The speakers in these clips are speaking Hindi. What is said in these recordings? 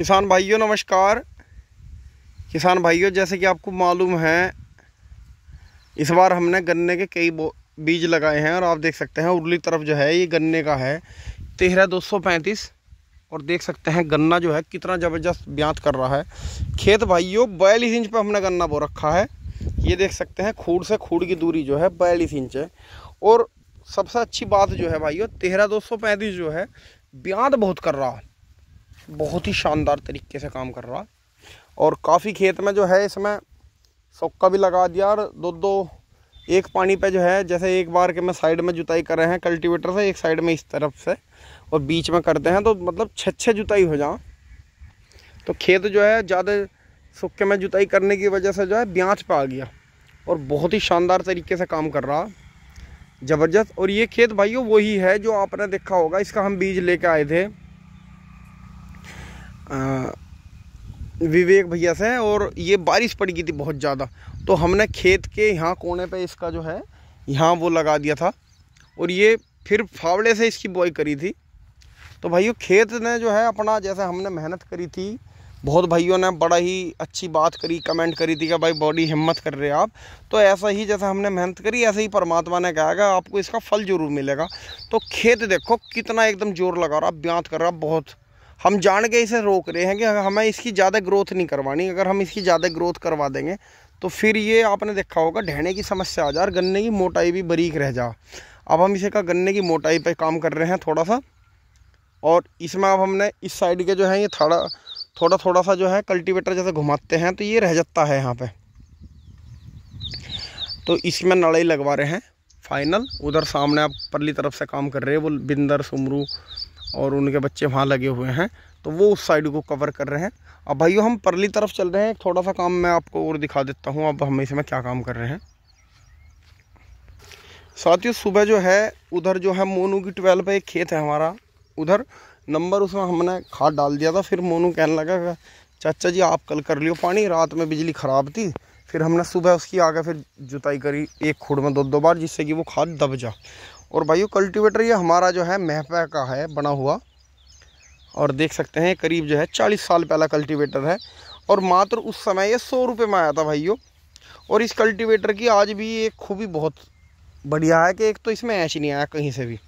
किसान भाइयों नमस्कार किसान भाइयों जैसे कि आपको मालूम है इस बार हमने गन्ने के कई बीज लगाए हैं और आप देख सकते हैं उर्ली तरफ जो है ये गन्ने का है तेरह दो सौ पैंतीस और देख सकते हैं गन्ना जो है कितना ज़बरदस्त ब्यात कर रहा है खेत भाइयों बयालीस इंच पर हमने गन्ना बो रखा है ये देख सकते हैं खूड़ से खूड़ की दूरी जो है बयालीस इंच है और सबसे अच्छी बात जो है भाइयों तेरह दो सौ पैंतीस जो है ब्यात बहुत कर रहा है बहुत ही शानदार तरीके से काम कर रहा और काफ़ी खेत में जो है इसमें सोक्का भी लगा दिया और दो दो एक पानी पे जो है जैसे एक बार के मैं साइड में जुताई कर रहे हैं कल्टीवेटर से एक साइड में इस तरफ से और बीच में करते हैं तो मतलब छः छः जुताई हो जाओ तो खेत जो है ज़्यादा सूखे में जुताई करने की वजह से जो है ब्याज पे आ गया और बहुत ही शानदार तरीके से काम कर रहा ज़बरदस्त और ये खेत भाइयों वही है जो आपने देखा होगा इसका हम बीज लेके आए थे विवेक भैया से और ये बारिश पड़ गई थी बहुत ज़्यादा तो हमने खेत के यहाँ कोने पे इसका जो है यहाँ वो लगा दिया था और ये फिर फावड़े से इसकी बोई करी थी तो भाइयों खेत ने जो है अपना जैसे हमने मेहनत करी थी बहुत भाइयों ने बड़ा ही अच्छी बात करी कमेंट करी थी कि भाई बॉडी हिम्मत कर रहे हैं आप तो ऐसा ही जैसा हमने मेहनत करी ऐसे ही परमात्मा ने कहा कि आपको इसका फल ज़रूर मिलेगा तो खेत देखो कितना एकदम जोर लगा रहा ब्यांत कर रहा बहुत हम जान के इसे रोक रहे हैं कि हमें इसकी ज़्यादा ग्रोथ नहीं करवानी अगर हम इसकी ज़्यादा ग्रोथ करवा देंगे तो फिर ये आपने देखा होगा ढहने की समस्या आ जा और गन्ने की मोटाई भी बरीक रह जा अब हम इसे का गन्ने की मोटाई पर काम कर रहे हैं थोड़ा सा और इसमें अब हमने इस साइड के जो है ये थोड़ा थोड़ा थोड़ा सा जो है कल्टीवेटर जैसे घुमाते हैं तो ये रह जाता है यहाँ पर तो इसमें नड़ाई लगवा रहे हैं फाइनल उधर सामने आप परली तरफ से काम कर रहे हैं वो बिंदर सुमरू और उनके बच्चे वहाँ लगे हुए हैं तो वो उस साइड को कवर कर रहे हैं अब भाइयों हम परली तरफ चल रहे हैं थोड़ा सा काम मैं आपको और दिखा देता हूँ अब हम इसमें क्या काम कर रहे हैं साथियों सुबह जो है उधर जो है मोनू की ट्वेल्व पर एक खेत है हमारा उधर नंबर उसमें हमने खाद डाल दिया था फिर मोनू कहने लगा चाचा जी आप कल कर लियो पानी रात में बिजली ख़राब थी फिर हमने सुबह उसकी आगे फिर जुताई करी एक खुड़ में दो दो बार जिससे कि वो खाद दब जा और भाइयों कल्टीवेटर ये हमारा जो है महफा का है बना हुआ और देख सकते हैं करीब जो है चालीस साल पहला कल्टीवेटर है और मात्र उस समय ये सौ रुपये में आया था भाइयों और इस कल्टीवेटर की आज भी एक खूबी बहुत बढ़िया है कि एक तो इसमें ऐश नहीं आया कहीं से भी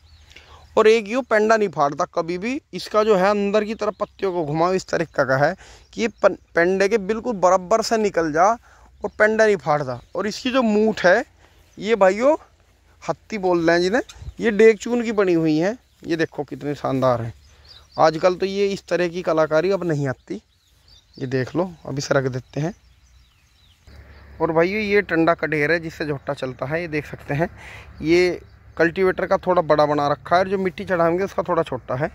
और एक यूँ पेंडा नहीं फाड़ता कभी भी इसका जो है अंदर की तरफ पत्तियों को घुमाओ इस तरीका का है कि ये पेंडे के बिल्कुल बराबर से निकल जा और पेंडा नहीं फाड़ता और इसकी जो मूठ है ये भाइयों हत्ती बोल रहे हैं जिन्हें ये डेग चून की बनी हुई हैं ये देखो कितनी शानदार है आजकल तो ये इस तरह की कलाकारी अब नहीं आती ये देख लो अभी सरक देते हैं और भाई ये टंडा का ढेर है जिससे झोटा चलता है ये देख सकते हैं ये कल्टीवेटर का थोड़ा बड़ा बना रखा है और जो मिट्टी चढ़ाएंगे उसका थोड़ा छोटा है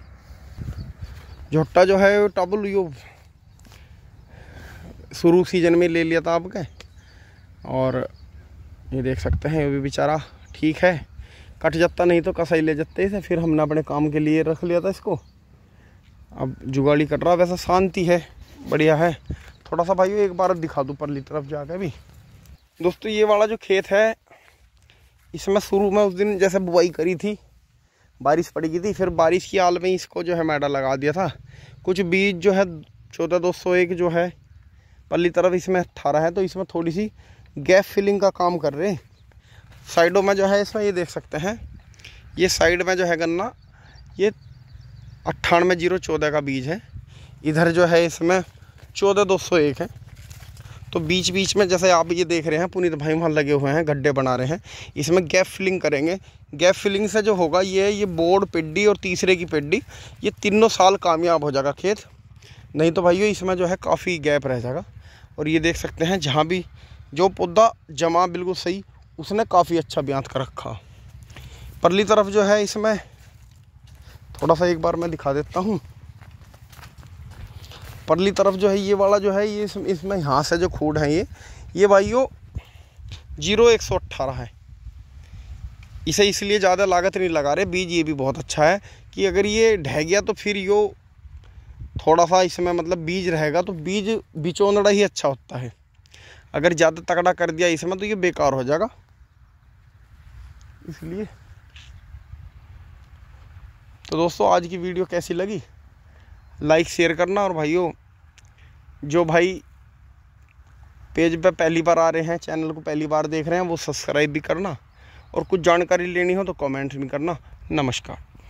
झोटा जो है टबल यो शुरू सीजन में ले लिया था आपके और ये देख सकते हैं ये भी बेचारा ठीक है कट जाता नहीं तो कसाई ले जाते इसे फिर हमने अपने काम के लिए रख लिया था इसको अब जुगाड़ी कट रहा वैसा शांति है बढ़िया है थोड़ा सा भाई एक बार दिखा दूँ परली तरफ जाके भी दोस्तों ये वाला जो खेत है इसमें शुरू में उस दिन जैसे बुआई करी थी बारिश पड़ी गई थी फिर बारिश की हाल में इसको जो है मैडा लगा दिया था कुछ बीज जो है चौदह दो सौ एक जो है पल्ली तरफ इसमें अट्ठारह है तो इसमें थोड़ी सी गैप फिलिंग का काम कर रहे हैं साइडों में जो है इसमें ये देख सकते हैं ये साइड में जो है गन्ना ये अट्ठानवे जीरो चौदह का बीज है इधर जो है इसमें चौदह दो सौ एक है तो बीच बीच में जैसे आप ये देख रहे हैं पुनीत भाई वहाँ लगे हुए हैं गड्ढे बना रहे हैं इसमें गैप फिलिंग करेंगे गैप फिलिंग से जो होगा ये ये बोर्ड पिड्डी और तीसरे की पिड्डी ये तीनों साल कामयाब हो जाएगा खेत नहीं तो भाइयों इसमें जो है काफ़ी गैप रह जाएगा और ये देख सकते हैं जहाँ भी जो पौधा जमा बिल्कुल सही उसने काफ़ी अच्छा ब्यांत कर रखा परली तरफ जो है इसमें थोड़ा सा एक बार मैं दिखा देता हूँ परली तरफ जो है ये वाला जो है ये इस, इसमें यहाँ से जो खूड है ये ये भाइयों जीरो एक सौ अट्ठारह है इसे इसलिए ज़्यादा लागत नहीं लगा रहे बीज ये भी बहुत अच्छा है कि अगर ये ढह गया तो फिर यो थोड़ा सा इसमें मतलब बीज रहेगा तो बीज बिचौनड़ा ही अच्छा होता है अगर ज़्यादा तगड़ा कर दिया इसमें तो ये बेकार हो जाएगा इसलिए तो दोस्तों आज की वीडियो कैसी लगी लाइक शेयर करना और भाइयों जो भाई पेज पे पहली बार आ रहे हैं चैनल को पहली बार देख रहे हैं वो सब्सक्राइब भी करना और कुछ जानकारी लेनी हो तो कमेंट भी करना नमस्कार